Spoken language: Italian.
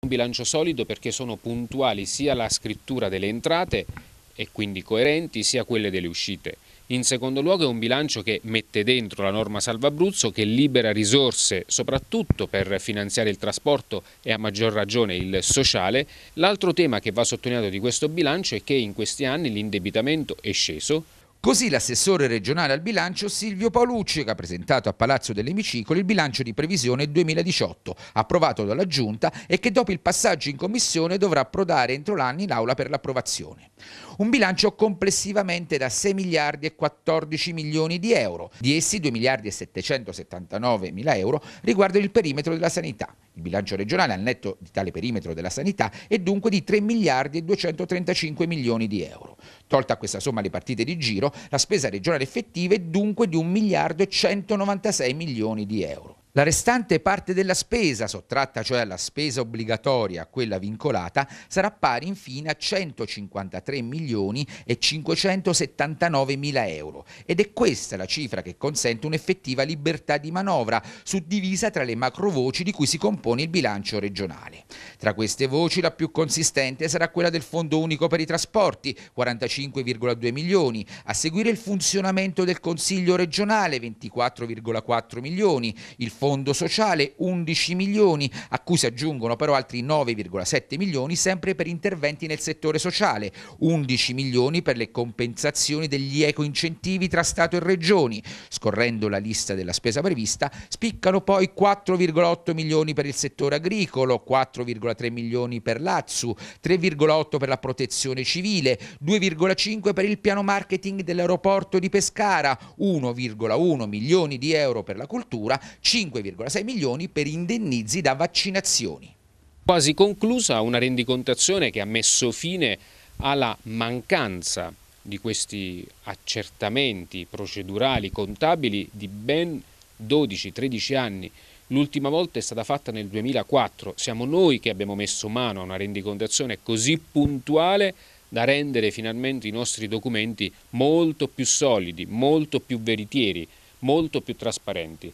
Un bilancio solido perché sono puntuali sia la scrittura delle entrate e quindi coerenti, sia quelle delle uscite. In secondo luogo è un bilancio che mette dentro la norma Salva Abruzzo, che libera risorse soprattutto per finanziare il trasporto e a maggior ragione il sociale. L'altro tema che va sottolineato di questo bilancio è che in questi anni l'indebitamento è sceso, Così l'assessore regionale al bilancio Silvio Paolucci che ha presentato a Palazzo dell'Emicicolo il bilancio di previsione 2018, approvato dalla Giunta e che dopo il passaggio in Commissione dovrà approdare entro l'anno in Aula per l'approvazione. Un bilancio complessivamente da 6 miliardi e 14 milioni di euro, di essi 2 miliardi e 779 mila euro riguardo il perimetro della sanità. Il bilancio regionale al netto di tale perimetro della sanità è dunque di 3 miliardi e 235 milioni di euro. Tolta questa somma le partite di giro, la spesa regionale effettiva è dunque di 1 miliardo e 196 milioni di euro. La restante parte della spesa, sottratta cioè alla spesa obbligatoria a quella vincolata, sarà pari infine a 153 milioni e 579 mila euro ed è questa la cifra che consente un'effettiva libertà di manovra suddivisa tra le macrovoci di cui si compone il bilancio regionale. Tra queste voci la più consistente sarà quella del Fondo Unico per i Trasporti, 45,2 milioni, a seguire il funzionamento del Consiglio regionale, 24,4 milioni, il Fondo fondo sociale 11 milioni, a cui si aggiungono però altri 9,7 milioni sempre per interventi nel settore sociale, 11 milioni per le compensazioni degli ecoincentivi tra Stato e Regioni. Scorrendo la lista della spesa prevista, spiccano poi 4,8 milioni per il settore agricolo, 4,3 milioni per l'Azzu, 3,8 per la protezione civile, 2,5 per il piano marketing dell'aeroporto di Pescara, 1,1 milioni di euro per la cultura, 5 5,6 milioni per indennizi da vaccinazioni. Quasi conclusa una rendicontazione che ha messo fine alla mancanza di questi accertamenti procedurali contabili di ben 12-13 anni. L'ultima volta è stata fatta nel 2004. Siamo noi che abbiamo messo mano a una rendicontazione così puntuale da rendere finalmente i nostri documenti molto più solidi, molto più veritieri, molto più trasparenti.